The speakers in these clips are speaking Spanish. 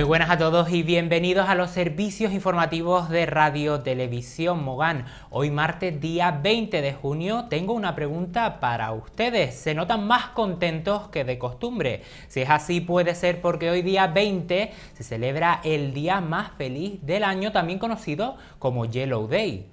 Muy buenas a todos y bienvenidos a los servicios informativos de Radio Televisión Mogán. Hoy martes día 20 de junio tengo una pregunta para ustedes. ¿Se notan más contentos que de costumbre? Si es así puede ser porque hoy día 20 se celebra el día más feliz del año también conocido como Yellow Day.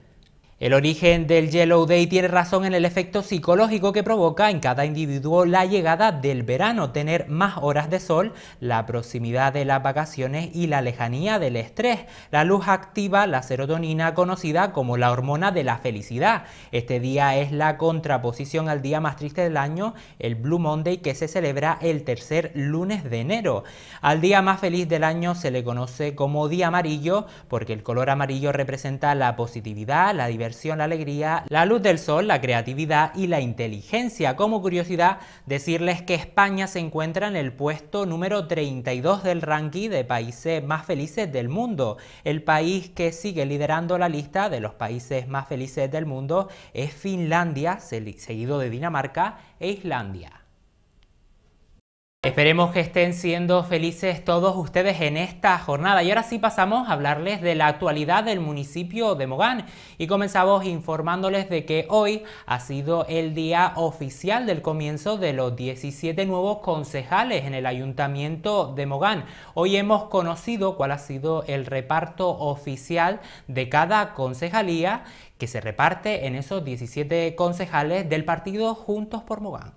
El origen del Yellow Day tiene razón en el efecto psicológico que provoca en cada individuo la llegada del verano, tener más horas de sol, la proximidad de las vacaciones y la lejanía del estrés. La luz activa la serotonina conocida como la hormona de la felicidad. Este día es la contraposición al día más triste del año, el Blue Monday, que se celebra el tercer lunes de enero. Al día más feliz del año se le conoce como Día Amarillo porque el color amarillo representa la positividad, la diversidad, la alegría, la luz del sol, la creatividad y la inteligencia. Como curiosidad, decirles que España se encuentra en el puesto número 32 del ranking de países más felices del mundo. El país que sigue liderando la lista de los países más felices del mundo es Finlandia, seguido de Dinamarca e Islandia. Esperemos que estén siendo felices todos ustedes en esta jornada. Y ahora sí pasamos a hablarles de la actualidad del municipio de Mogán. Y comenzamos informándoles de que hoy ha sido el día oficial del comienzo de los 17 nuevos concejales en el ayuntamiento de Mogán. Hoy hemos conocido cuál ha sido el reparto oficial de cada concejalía que se reparte en esos 17 concejales del partido Juntos por Mogán.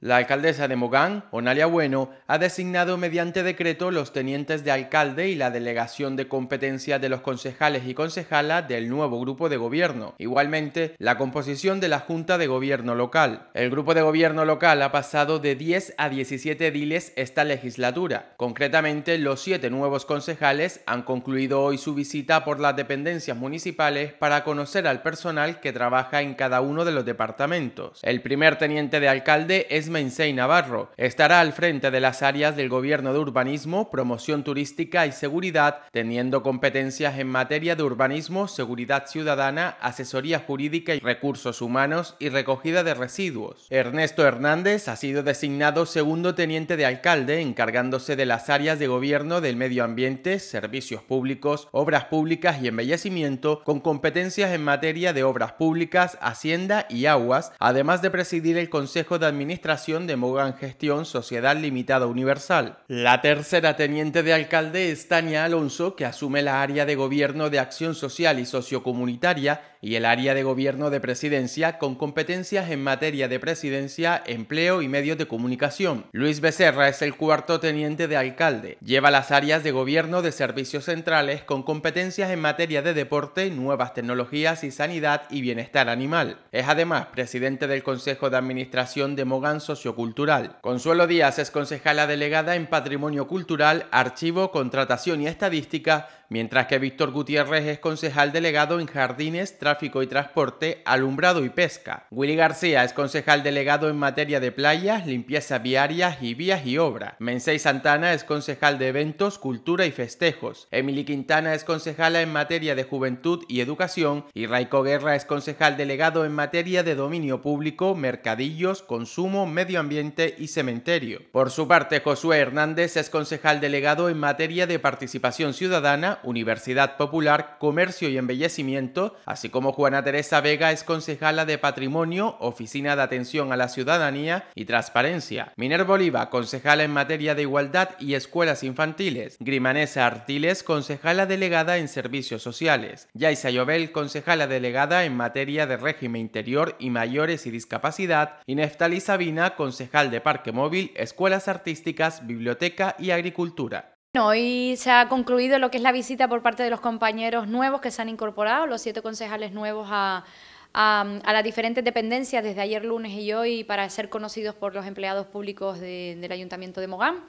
La alcaldesa de Mogán, Onalia Bueno, ha designado mediante decreto los tenientes de alcalde y la delegación de competencia de los concejales y concejala del nuevo grupo de gobierno. Igualmente, la composición de la Junta de Gobierno Local. El grupo de gobierno local ha pasado de 10 a 17 ediles esta legislatura. Concretamente, los siete nuevos concejales han concluido hoy su visita por las dependencias municipales para conocer al personal que trabaja en cada uno de los departamentos. El primer teniente de alcalde es Andrés Navarro. Estará al frente de las áreas del Gobierno de Urbanismo, Promoción Turística y Seguridad, teniendo competencias en materia de urbanismo, seguridad ciudadana, asesoría jurídica y recursos humanos y recogida de residuos. Ernesto Hernández ha sido designado segundo teniente de alcalde, encargándose de las áreas de gobierno del medio ambiente, servicios públicos, obras públicas y embellecimiento, con competencias en materia de obras públicas, hacienda y aguas, además de presidir el Consejo de Administración de Mogan Gestión Sociedad Limitada Universal. La tercera teniente de alcalde es Tania Alonso, que asume la área de gobierno de acción social y sociocomunitaria y el área de gobierno de presidencia con competencias en materia de presidencia, empleo y medios de comunicación. Luis Becerra es el cuarto teniente de alcalde. Lleva las áreas de gobierno de servicios centrales con competencias en materia de deporte, nuevas tecnologías y sanidad y bienestar animal. Es además presidente del Consejo de Administración de Mogan sociocultural. Consuelo Díaz es concejala delegada en Patrimonio Cultural, Archivo, Contratación y Estadística, mientras que Víctor Gutiérrez es concejal delegado en Jardines, Tráfico y Transporte, Alumbrado y Pesca. Willy García es concejal delegado en materia de playas, limpieza viarias y vías y obra. Mensei Santana es concejal de eventos, cultura y festejos. Emily Quintana es concejala en materia de juventud y educación y Raico Guerra es concejal delegado en materia de dominio público, mercadillos, consumo, Medio Ambiente y Cementerio. Por su parte, Josué Hernández es concejal delegado en materia de participación ciudadana, Universidad Popular, Comercio y Embellecimiento, así como Juana Teresa Vega es concejala de Patrimonio, Oficina de Atención a la Ciudadanía y Transparencia. Miner Bolívar concejala en materia de Igualdad y Escuelas Infantiles. Grimanesa Artiles, concejala delegada en Servicios Sociales. Yaisa Yovel, concejala delegada en materia de Régimen Interior y Mayores y Discapacidad. Y Neftalí Sabina, concejal de Parque Móvil, Escuelas Artísticas, Biblioteca y Agricultura. hoy se ha concluido lo que es la visita por parte de los compañeros nuevos que se han incorporado, los siete concejales nuevos a, las diferentes dependencias desde ayer lunes y hoy para ser conocidos por los empleados públicos del Ayuntamiento de Mogán.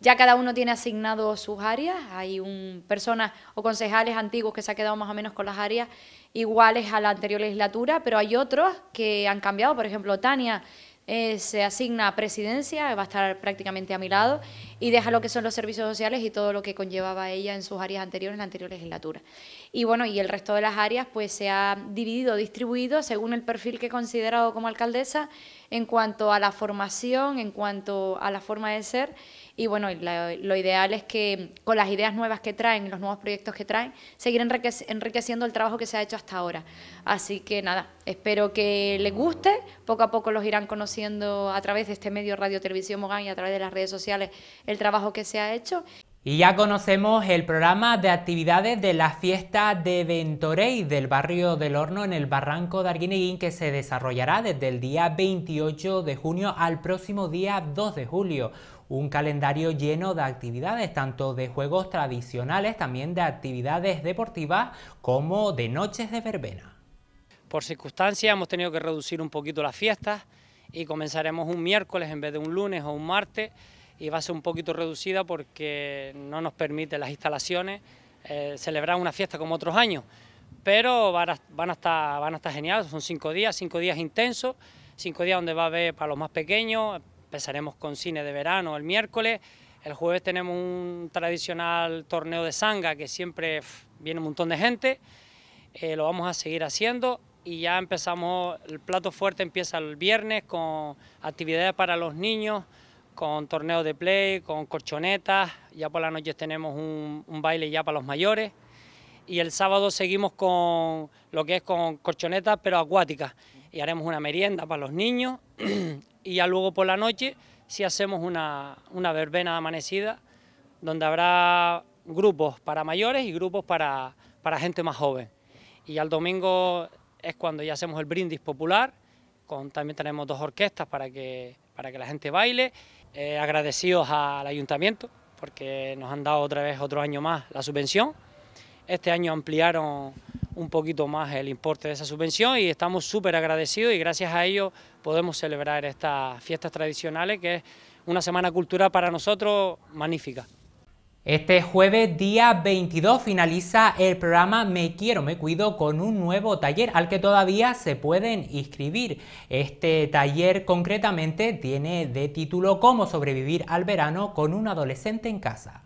Ya cada uno tiene asignado sus áreas, hay un, personas o concejales antiguos que se han quedado más o menos con las áreas iguales a la anterior legislatura, pero hay otros que han cambiado, por ejemplo, Tania eh, se asigna a presidencia, va a estar prácticamente a mi lado, y deja lo que son los servicios sociales y todo lo que conllevaba ella en sus áreas anteriores, en la anterior legislatura. Y bueno, y el resto de las áreas pues se ha dividido, distribuido según el perfil que he considerado como alcaldesa en cuanto a la formación, en cuanto a la forma de ser y bueno, lo ideal es que con las ideas nuevas que traen, los nuevos proyectos que traen, seguir enriqueciendo el trabajo que se ha hecho hasta ahora. Así que nada, espero que les guste. Poco a poco los irán conociendo a través de este medio Radio Televisión Mogán y a través de las redes sociales el trabajo que se ha hecho. Y ya conocemos el programa de actividades de la fiesta de Ventorey del barrio del Horno en el barranco de Arguineguín que se desarrollará desde el día 28 de junio al próximo día 2 de julio. Un calendario lleno de actividades, tanto de juegos tradicionales, también de actividades deportivas, como de noches de verbena. Por circunstancias hemos tenido que reducir un poquito las fiestas y comenzaremos un miércoles en vez de un lunes o un martes y va a ser un poquito reducida porque no nos permite las instalaciones eh, celebrar una fiesta como otros años. Pero van a, estar, van geniales, son cinco días, cinco días intensos, cinco días donde va a haber para los más pequeños, empezaremos con cine de verano el miércoles, el jueves tenemos un tradicional torneo de sanga que siempre viene un montón de gente, eh, lo vamos a seguir haciendo y ya empezamos, el plato fuerte empieza el viernes con actividades para los niños, con torneos de play, con corchonetas... ya por la noche tenemos un, baile ya para los mayores y el sábado seguimos con lo que es con corchonetas pero acuáticas y haremos una merienda para los niños y ya luego por la noche sí hacemos una, una verbena amanecida donde habrá grupos para mayores y grupos para, gente más joven. Y al domingo es cuando ya hacemos el brindis popular, con, también tenemos dos orquestas para que, para que la gente baile eh, agradecidos al ayuntamiento porque nos han dado otra vez otro año más la subvención. Este año ampliaron un poquito más el importe de esa subvención y estamos súper agradecidos y gracias a ello podemos celebrar estas fiestas tradicionales que es una semana cultural para nosotros magnífica. Este jueves día 22 finaliza el programa Me quiero, me cuido con un nuevo taller al que todavía se pueden inscribir. Este taller concretamente tiene de título Cómo sobrevivir al verano con un adolescente en casa.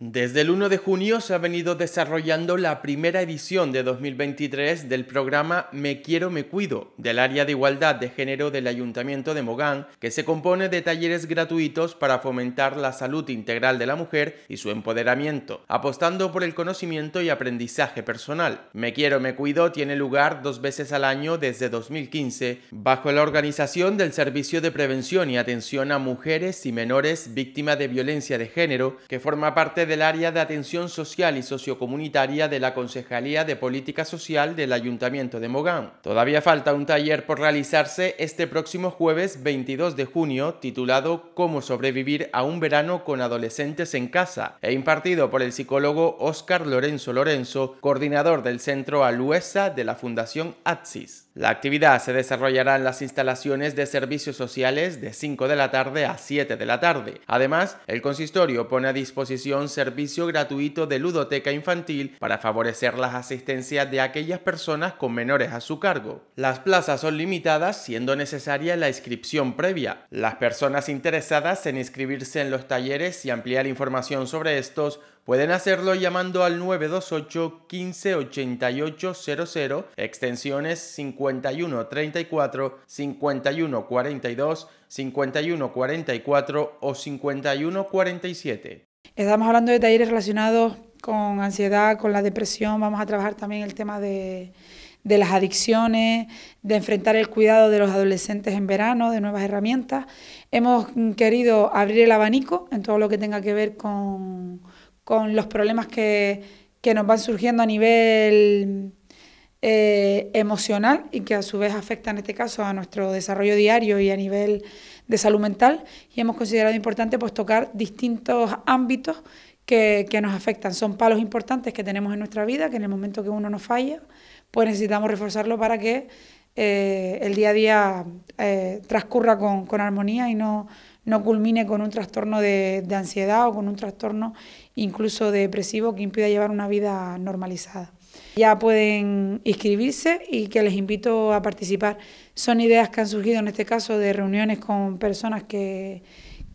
Desde el 1 de junio se ha venido desarrollando la primera edición de 2023 del programa Me Quiero, Me Cuido del área de igualdad de género del Ayuntamiento de Mogán, que se compone de talleres gratuitos para fomentar la salud integral de la mujer y su empoderamiento, apostando por el conocimiento y aprendizaje personal. Me Quiero, Me Cuido tiene lugar dos veces al año desde 2015, bajo la organización del Servicio de Prevención y Atención a Mujeres y Menores Víctimas de Violencia de Género, que forma parte del área de atención social y sociocomunitaria de la Concejalía de Política Social del Ayuntamiento de Mogán. Todavía falta un taller por realizarse este próximo jueves 22 de junio titulado Cómo sobrevivir a un verano con adolescentes en casa e impartido por el psicólogo Óscar Lorenzo Lorenzo, coordinador del Centro Aluesa de la Fundación ATSIS. La actividad se desarrollará en las instalaciones de servicios sociales de 5 de la tarde a 7 de la tarde. Además, el consistorio pone a disposición servicio gratuito de ludoteca infantil para favorecer las asistencias de aquellas personas con menores a su cargo. Las plazas son limitadas siendo necesaria la inscripción previa. Las personas interesadas en inscribirse en los talleres y ampliar información sobre estos Pueden hacerlo llamando al 928 15 00, extensiones 5134, 5142, 5144 o 5147. Estamos hablando de talleres relacionados con ansiedad, con la depresión, vamos a trabajar también el tema de, de las adicciones, de enfrentar el cuidado de los adolescentes en verano, de nuevas herramientas. Hemos querido abrir el abanico en todo lo que tenga que ver con con los problemas que, nos van surgiendo a nivel eh, emocional y que a su vez afectan en este caso a nuestro desarrollo diario y a nivel de salud mental. Y hemos considerado importante pues, tocar distintos ámbitos que, nos afectan. Son palos importantes que tenemos en nuestra vida, que en el momento que uno nos falla, pues necesitamos reforzarlo para que eh, el día a día eh, transcurra con, armonía y no, culmine con un trastorno de, de ansiedad o con un trastorno incluso depresivo, que impida llevar una vida normalizada. Ya pueden inscribirse y que les invito a participar. Son ideas que han surgido en este caso de reuniones con personas que,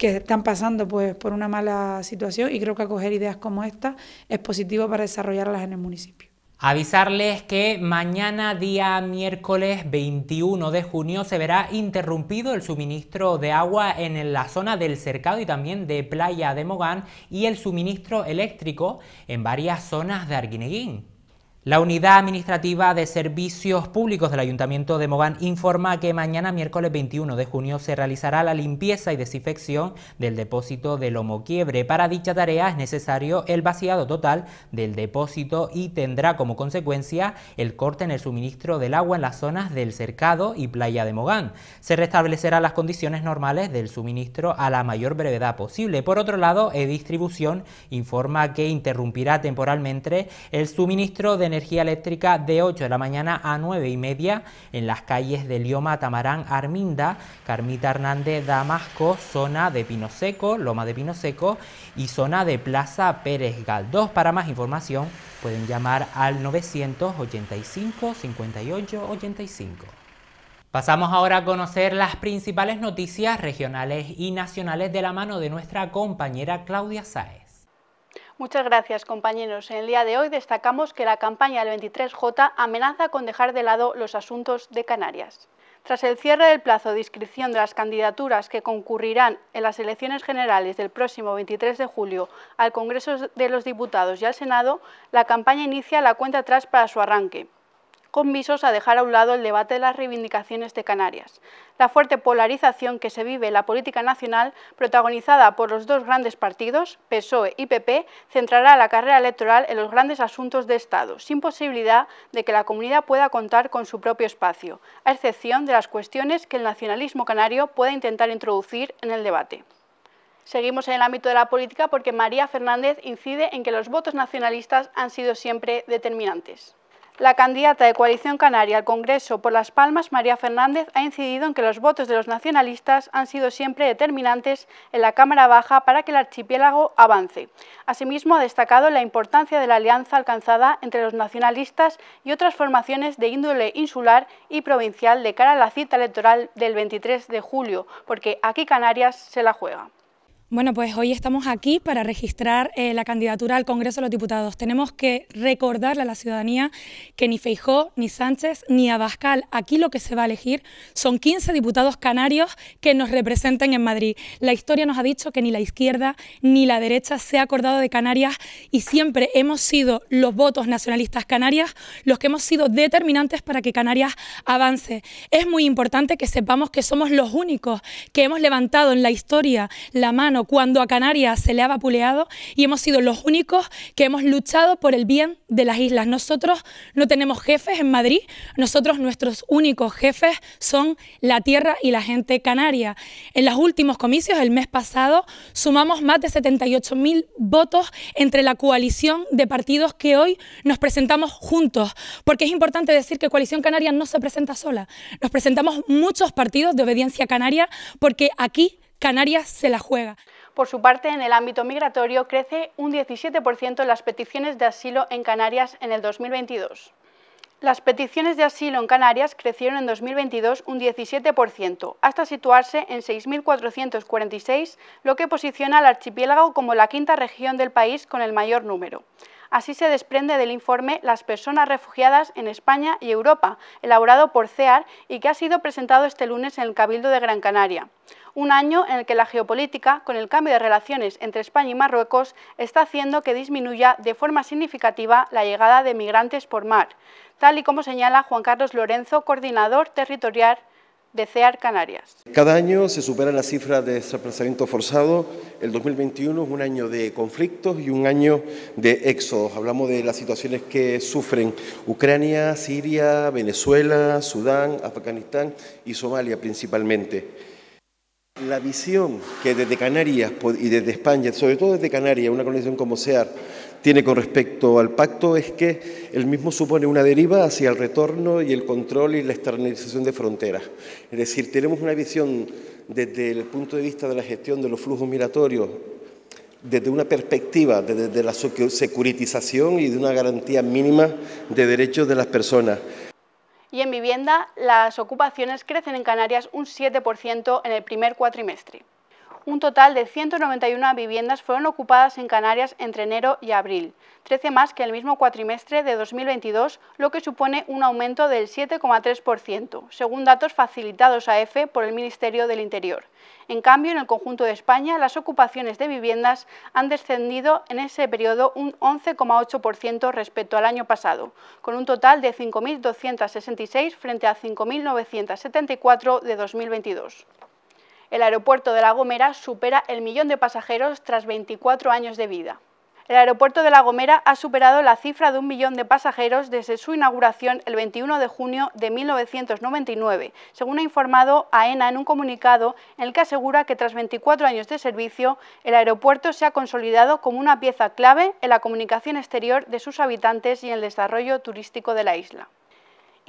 están pasando pues, por una mala situación y creo que acoger ideas como esta es positivo para desarrollarlas en el municipio. Avisarles que mañana día miércoles 21 de junio se verá interrumpido el suministro de agua en la zona del Cercado y también de Playa de Mogán y el suministro eléctrico en varias zonas de Arguineguín. La Unidad Administrativa de Servicios Públicos del Ayuntamiento de Mogán informa que mañana miércoles 21 de junio se realizará la limpieza y desinfección del depósito de Lomo Quiebre. Para dicha tarea es necesario el vaciado total del depósito y tendrá como consecuencia el corte en el suministro del agua en las zonas del Cercado y Playa de Mogán. Se restablecerán las condiciones normales del suministro a la mayor brevedad posible. Por otro lado, E-Distribución informa que interrumpirá temporalmente el suministro de energía eléctrica de 8 de la mañana a 9 y media en las calles de Lioma, Tamarán, Arminda, Carmita Hernández, Damasco, zona de Pino Seco, Loma de Pino Seco y zona de Plaza Pérez Galdós. Para más información pueden llamar al 985 58 85. Pasamos ahora a conocer las principales noticias regionales y nacionales de la mano de nuestra compañera Claudia Sáez. Muchas gracias, compañeros. En el día de hoy destacamos que la campaña del 23J amenaza con dejar de lado los asuntos de Canarias. Tras el cierre del plazo de inscripción de las candidaturas que concurrirán en las elecciones generales del próximo 23 de julio al Congreso de los Diputados y al Senado, la campaña inicia la cuenta atrás para su arranque con visos a dejar a un lado el debate de las reivindicaciones de Canarias. La fuerte polarización que se vive en la política nacional, protagonizada por los dos grandes partidos, PSOE y PP, centrará la carrera electoral en los grandes asuntos de Estado, sin posibilidad de que la comunidad pueda contar con su propio espacio, a excepción de las cuestiones que el nacionalismo canario pueda intentar introducir en el debate. Seguimos en el ámbito de la política porque María Fernández incide en que los votos nacionalistas han sido siempre determinantes. La candidata de Coalición Canaria al Congreso por Las Palmas, María Fernández, ha incidido en que los votos de los nacionalistas han sido siempre determinantes en la Cámara Baja para que el archipiélago avance. Asimismo, ha destacado la importancia de la alianza alcanzada entre los nacionalistas y otras formaciones de índole insular y provincial de cara a la cita electoral del 23 de julio, porque aquí Canarias se la juega. Bueno, pues hoy estamos aquí para registrar eh, la candidatura al Congreso de los Diputados. Tenemos que recordarle a la ciudadanía que ni Feijó, ni Sánchez, ni Abascal, aquí lo que se va a elegir son 15 diputados canarios que nos representen en Madrid. La historia nos ha dicho que ni la izquierda ni la derecha se ha acordado de Canarias y siempre hemos sido los votos nacionalistas canarias los que hemos sido determinantes para que Canarias avance. Es muy importante que sepamos que somos los únicos que hemos levantado en la historia la mano cuando a Canarias se le ha vapuleado y hemos sido los únicos que hemos luchado por el bien de las islas. Nosotros no tenemos jefes en Madrid, nosotros nuestros únicos jefes son la tierra y la gente canaria. En los últimos comicios, el mes pasado, sumamos más de 78.000 votos entre la coalición de partidos que hoy nos presentamos juntos, porque es importante decir que Coalición Canaria no se presenta sola, nos presentamos muchos partidos de obediencia canaria porque aquí Canarias se la juega. Por su parte, en el ámbito migratorio crece un 17% las peticiones de asilo en Canarias en el 2022. Las peticiones de asilo en Canarias crecieron en 2022 un 17%, hasta situarse en 6.446, lo que posiciona al archipiélago como la quinta región del país con el mayor número. Así se desprende del informe Las personas refugiadas en España y Europa, elaborado por CEAR y que ha sido presentado este lunes en el Cabildo de Gran Canaria. Un año en el que la geopolítica, con el cambio de relaciones entre España y Marruecos, está haciendo que disminuya de forma significativa la llegada de migrantes por mar, tal y como señala Juan Carlos Lorenzo, coordinador territorial de Canarias. Cada año se supera la cifra de desplazamiento forzado. El 2021 es un año de conflictos y un año de éxodos. Hablamos de las situaciones que sufren Ucrania, Siria, Venezuela, Sudán, Afganistán y Somalia principalmente. La visión que desde Canarias y desde España, sobre todo desde Canarias, una condición como sea, tiene con respecto al pacto es que el mismo supone una deriva hacia el retorno y el control y la externalización de fronteras. Es decir, tenemos una visión desde el punto de vista de la gestión de los flujos migratorios, desde una perspectiva, de la securitización y de una garantía mínima de derechos de las personas y en vivienda las ocupaciones crecen en Canarias un 7% en el primer cuatrimestre un total de 191 viviendas fueron ocupadas en Canarias entre enero y abril, 13 más que el mismo cuatrimestre de 2022, lo que supone un aumento del 7,3%, según datos facilitados a EFE e por el Ministerio del Interior. En cambio, en el conjunto de España, las ocupaciones de viviendas han descendido en ese periodo un 11,8% respecto al año pasado, con un total de 5.266 frente a 5.974 de 2022 el aeropuerto de La Gomera supera el millón de pasajeros tras 24 años de vida. El aeropuerto de La Gomera ha superado la cifra de un millón de pasajeros desde su inauguración el 21 de junio de 1999, según ha informado AENA e en un comunicado en el que asegura que tras 24 años de servicio, el aeropuerto se ha consolidado como una pieza clave en la comunicación exterior de sus habitantes y en el desarrollo turístico de la isla.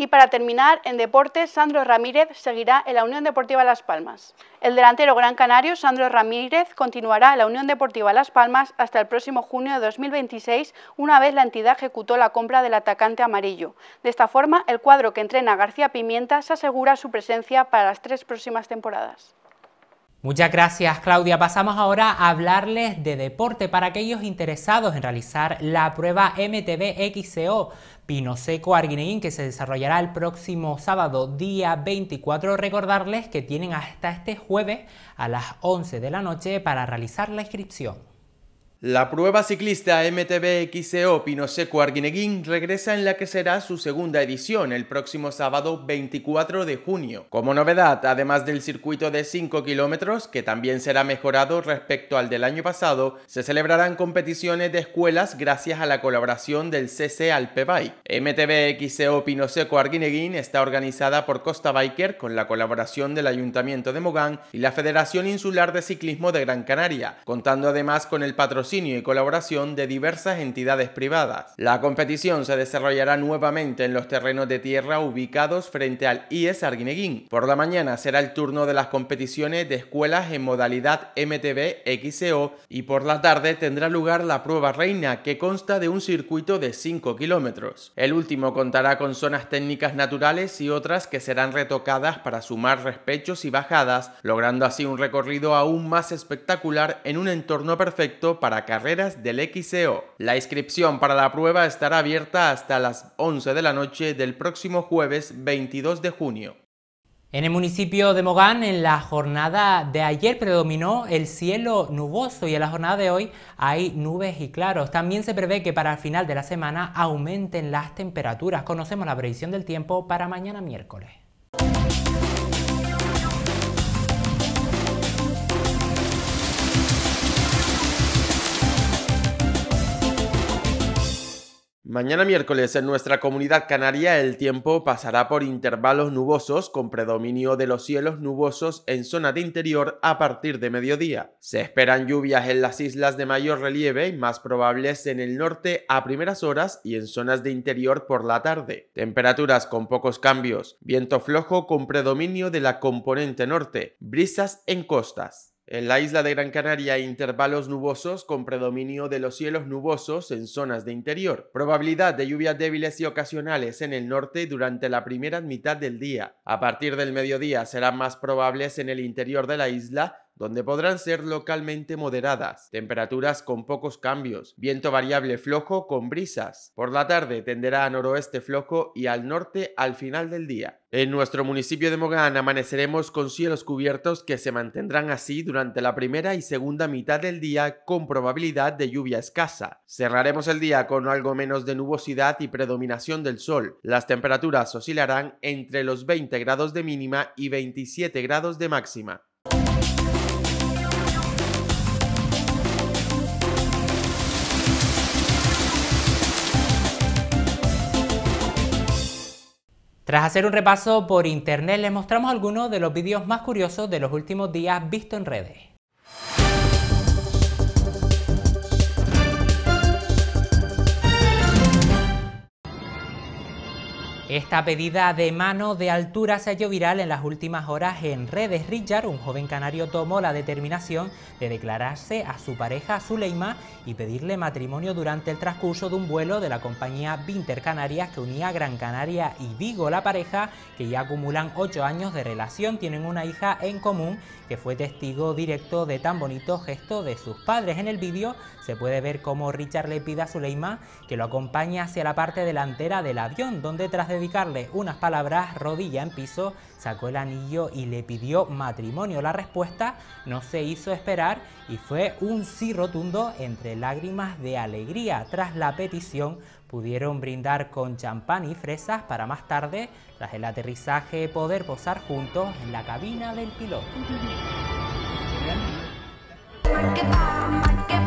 Y para terminar, en deportes, Sandro Ramírez seguirá en la Unión Deportiva Las Palmas. El delantero gran canario Sandro Ramírez continuará en la Unión Deportiva Las Palmas hasta el próximo junio de 2026, una vez la entidad ejecutó la compra del atacante amarillo. De esta forma, el cuadro que entrena García Pimienta se asegura su presencia para las tres próximas temporadas. Muchas gracias Claudia. Pasamos ahora a hablarles de deporte para aquellos interesados en realizar la prueba MTB XCO Pino Seco que se desarrollará el próximo sábado día 24. Recordarles que tienen hasta este jueves a las 11 de la noche para realizar la inscripción. La prueba ciclista MTB XCO e Seco Arguineguín regresa en la que será su segunda edición el próximo sábado 24 de junio. Como novedad, además del circuito de 5 kilómetros, que también será mejorado respecto al del año pasado, se celebrarán competiciones de escuelas gracias a la colaboración del CC Bike. MTB XCO e Seco Arguineguín está organizada por Costa Biker con la colaboración del Ayuntamiento de Mogán y la Federación Insular de Ciclismo de Gran Canaria, contando además con el patrocinio y colaboración de diversas entidades privadas. La competición se desarrollará nuevamente en los terrenos de tierra ubicados frente al IES Arguineguín. Por la mañana será el turno de las competiciones de escuelas en modalidad MTB XCO y por la tarde tendrá lugar la prueba reina que consta de un circuito de 5 kilómetros. El último contará con zonas técnicas naturales y otras que serán retocadas para sumar respechos y bajadas, logrando así un recorrido aún más espectacular en un entorno perfecto para carreras del XCO. La inscripción para la prueba estará abierta hasta las 11 de la noche del próximo jueves 22 de junio. En el municipio de Mogán, en la jornada de ayer predominó el cielo nuboso y en la jornada de hoy hay nubes y claros. También se prevé que para el final de la semana aumenten las temperaturas. Conocemos la previsión del tiempo para mañana miércoles. Mañana miércoles en nuestra comunidad canaria el tiempo pasará por intervalos nubosos con predominio de los cielos nubosos en zona de interior a partir de mediodía. Se esperan lluvias en las islas de mayor relieve y más probables en el norte a primeras horas y en zonas de interior por la tarde. Temperaturas con pocos cambios, viento flojo con predominio de la componente norte, brisas en costas. En la isla de Gran Canaria hay intervalos nubosos con predominio de los cielos nubosos en zonas de interior. Probabilidad de lluvias débiles y ocasionales en el norte durante la primera mitad del día. A partir del mediodía serán más probables en el interior de la isla donde podrán ser localmente moderadas, temperaturas con pocos cambios, viento variable flojo con brisas. Por la tarde tenderá a noroeste flojo y al norte al final del día. En nuestro municipio de Mogán amaneceremos con cielos cubiertos que se mantendrán así durante la primera y segunda mitad del día con probabilidad de lluvia escasa. Cerraremos el día con algo menos de nubosidad y predominación del sol. Las temperaturas oscilarán entre los 20 grados de mínima y 27 grados de máxima. Tras hacer un repaso por internet, les mostramos algunos de los vídeos más curiosos de los últimos días visto en redes. Esta pedida de mano de altura se halló viral en las últimas horas en redes. Richard, un joven canario, tomó la determinación de declararse a su pareja Zuleima y pedirle matrimonio durante el transcurso de un vuelo de la compañía Vinter Canarias que unía Gran Canaria y Vigo. La pareja, que ya acumulan ocho años de relación, tienen una hija en común que fue testigo directo de tan bonito gesto de sus padres. En el vídeo se puede ver cómo Richard le pide a Zuleima que lo acompañe hacia la parte delantera del avión, donde tras de dedicarle unas palabras rodilla en piso, sacó el anillo y le pidió matrimonio. La respuesta no se hizo esperar y fue un sí rotundo entre lágrimas de alegría. Tras la petición pudieron brindar con champán y fresas para más tarde, tras el aterrizaje, poder posar juntos en la cabina del piloto.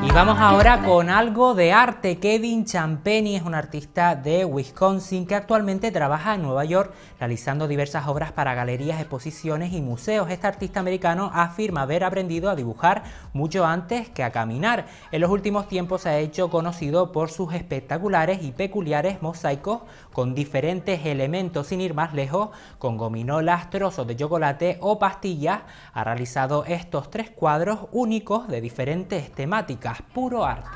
Y vamos ahora con algo de arte. Kevin Champeny es un artista de Wisconsin que actualmente trabaja en Nueva York realizando diversas obras para galerías, exposiciones y museos. Este artista americano afirma haber aprendido a dibujar mucho antes que a caminar. En los últimos tiempos se ha hecho conocido por sus espectaculares y peculiares mosaicos con diferentes elementos, sin ir más lejos, con gominolas, trozos de chocolate o pastillas. Ha realizado estos tres cuadros únicos de diferentes temáticas puro arte.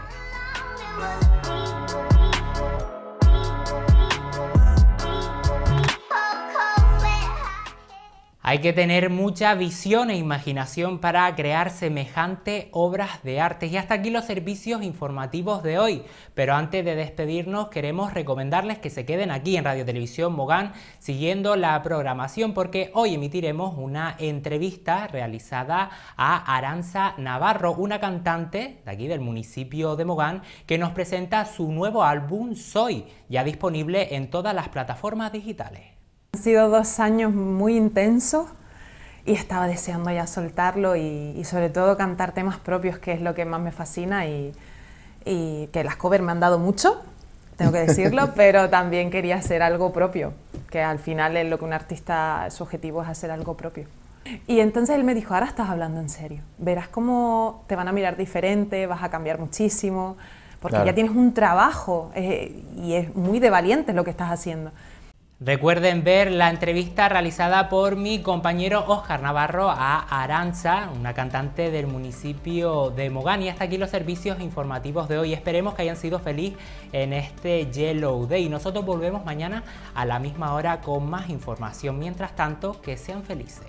Hay que tener mucha visión e imaginación para crear semejantes obras de arte. Y hasta aquí los servicios informativos de hoy. Pero antes de despedirnos, queremos recomendarles que se queden aquí en Radio Televisión Mogán siguiendo la programación porque hoy emitiremos una entrevista realizada a Aranza Navarro, una cantante de aquí del municipio de Mogán que nos presenta su nuevo álbum Soy, ya disponible en todas las plataformas digitales. Han sido dos años muy intensos y estaba deseando ya soltarlo y, sobre todo cantar temas propios, que es lo que más me fascina y, que las covers me han dado mucho, tengo que decirlo, pero también quería hacer algo propio, que al final es lo que un artista, su objetivo es hacer algo propio. Y entonces él me dijo, ahora estás hablando en serio, verás cómo te van a mirar diferente, vas a cambiar muchísimo, porque ya tienes un trabajo eh, y es muy de valiente lo que estás haciendo. Recuerden ver la entrevista realizada por mi compañero Oscar Navarro a Aranza, una cantante del municipio de Mogán. Y hasta aquí los servicios informativos de hoy. Esperemos que hayan sido felices en este Yellow Day. Nosotros volvemos mañana a la misma hora con más información. Mientras tanto, que sean felices.